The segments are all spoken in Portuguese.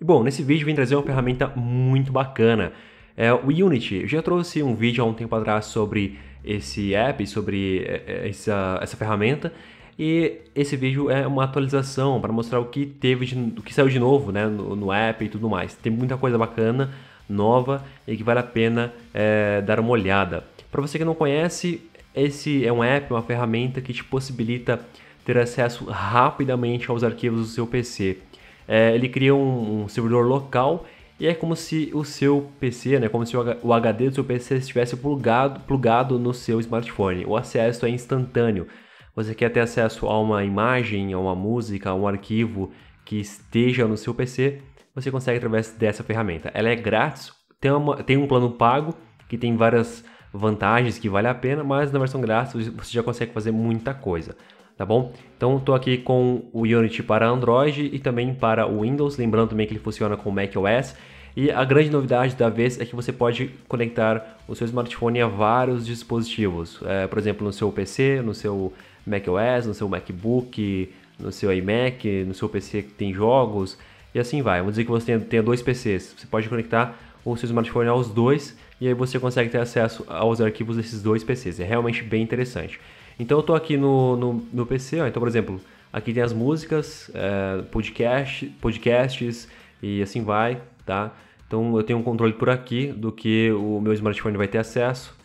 E bom, nesse vídeo eu vim trazer uma ferramenta muito bacana. É o Unity. Eu já trouxe um vídeo há um tempo atrás sobre esse app, sobre é, é, essa, essa ferramenta. E esse vídeo é uma atualização para mostrar o que teve, de, o que saiu de novo né, no, no, app e tudo mais. Tem muita coisa bacana, nova e que vale a pena é, dar uma olhada. Para você que não conhece, esse é um app, uma ferramenta que te possibilita ter acesso rapidamente aos arquivos do seu PC é, ele cria um, um, servidor local e é como se o seu PC, né, como se o HD do seu PC estivesse plugado, plugado no seu smartphone. O acesso é instantâneo. Você quer ter acesso a uma imagem, a uma música, a um arquivo que esteja no seu PC, você consegue através dessa ferramenta. Ela é grátis, tem, uma, tem um plano pago que tem várias vantagens que vale a pena, mas na versão grátis você já consegue fazer muita coisa tá bom? Então estou aqui com o Unity para Android e também para o Windows, lembrando também que ele funciona com macOS. E a grande novidade da vez é que você pode conectar o seu smartphone a vários dispositivos, é, por exemplo, no seu PC, no seu macOS, no seu MacBook, no seu iMac, no seu PC que tem jogos e assim vai. Vamos dizer que você tenha dois PCs, você pode conectar o seu smartphone aos dois e aí você consegue ter acesso aos arquivos desses dois PCs. É realmente bem interessante. Então eu tô aqui no, no meu PC, ó, então, por exemplo, aqui tem as músicas, é, podcast, podcasts e assim vai, tá? Então eu tenho um controle por aqui do que o meu smartphone vai ter acesso,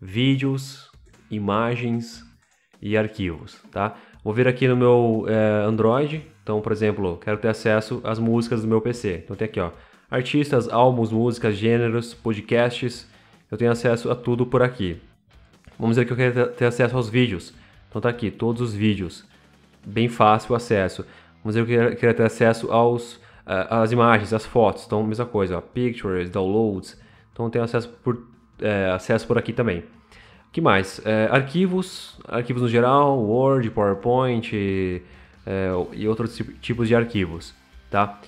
vídeos, imagens e arquivos, tá? Vou vir aqui no meu é, Android, então, por exemplo, quero ter acesso às músicas do meu PC. Então tem aqui, ó, artistas, álbuns, músicas, gêneros, podcasts, eu tenho acesso a tudo por aqui. Vamos dizer que eu quero ter acesso aos vídeos. Então tá aqui, todos os vídeos. Bem fácil o acesso. Vamos dizer que eu quero ter acesso aos, eh, às imagens, às fotos. Então, mesma coisa, ó, pictures, downloads. Então tem acesso por, é, acesso por aqui também. O que mais? É, arquivos, arquivos no geral, Word, PowerPoint e, é, e outros tipos de arquivos. Tá?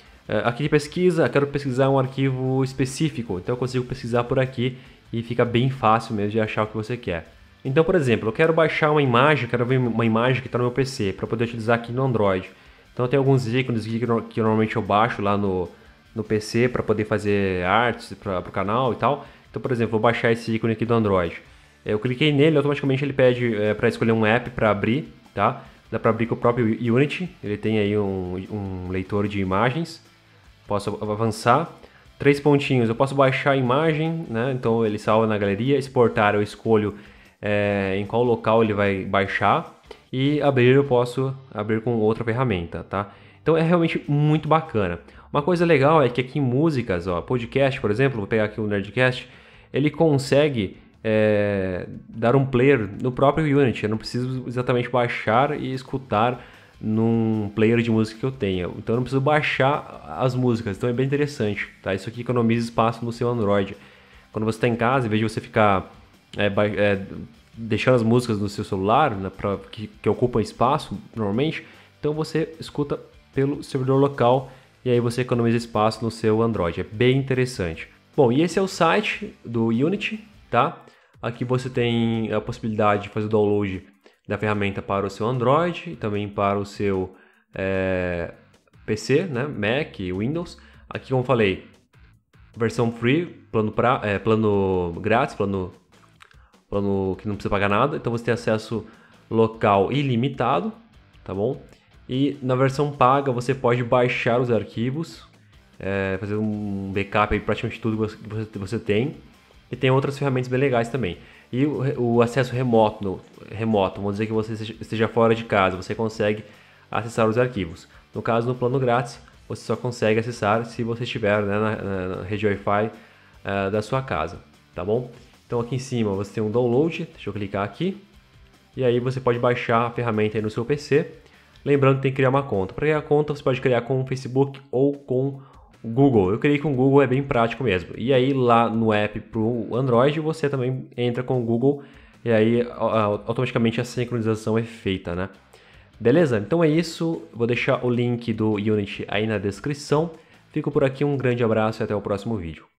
aqui de pesquisa, quero pesquisar um arquivo específico, então eu consigo pesquisar por aqui e fica bem fácil mesmo de achar o que você quer. Então, por exemplo, eu quero baixar uma imagem, quero ver uma imagem que está no meu PC para poder utilizar aqui no Android. Então, tem alguns ícones que, que normalmente eu baixo lá no, no PC para poder fazer artes para o canal e tal. Então, por exemplo, vou baixar esse ícone aqui do Android. Eu cliquei nele, automaticamente ele pede é, eh, para escolher um app para abrir, tá? Dá para abrir com o próprio Unity, ele tem aí um, um leitor de imagens. Posso avançar. Três pontinhos, eu posso baixar a imagem, né? Então ele salva na galeria. Exportar, eu escolho é, em qual local ele vai baixar e abrir eu posso abrir com outra ferramenta, tá? Então é realmente muito bacana. Uma coisa legal é que aqui em músicas, ó, podcast, por exemplo, vou pegar aqui o Nerdcast, ele consegue é, dar um player no próprio Unity. Eu não preciso exatamente baixar e escutar num player de música que eu tenha. Então eu não preciso baixar as músicas. Então é bem interessante, tá? Isso aqui economiza espaço no seu Android. Quando você está em casa, em vez de você ficar é, é, deixando as músicas no seu celular, né, pra, que, que ocupam espaço normalmente, então você escuta pelo servidor local e aí você economiza espaço no seu Android. É bem interessante. Bom, e esse é o site do Unity, tá? Aqui você tem a possibilidade de fazer o download da ferramenta para o seu Android e também para o seu é, PC, né? Mac e Windows. Aqui, como falei, versão free, plano, pra, é, plano grátis, plano plano que não precisa pagar nada, então você tem acesso local ilimitado, tá bom? E na versão paga você pode baixar os arquivos, é, fazer um backup aí praticamente tudo que você, você tem, e tem outras ferramentas bem legais também. E o, o acesso remoto, no, remoto, vamos dizer que você esteja fora de casa, você consegue acessar os arquivos. No caso, no plano grátis, você só consegue acessar se você estiver né, na, na, rede Wi-Fi uh, da sua casa, tá bom? Então aqui em cima você tem um download, deixa eu clicar aqui. E aí você pode baixar a ferramenta aí no seu PC. Lembrando que tem que criar uma conta. Para criar a conta você pode criar com o Facebook ou com o Google. Eu criei com o Google, é bem prático mesmo. E aí lá no app para o Android você também entra com o Google e aí automaticamente a sincronização é feita, né? Beleza? Então é isso. Vou deixar o link do Unity aí na descrição. Fico por aqui, um grande abraço e até o próximo vídeo.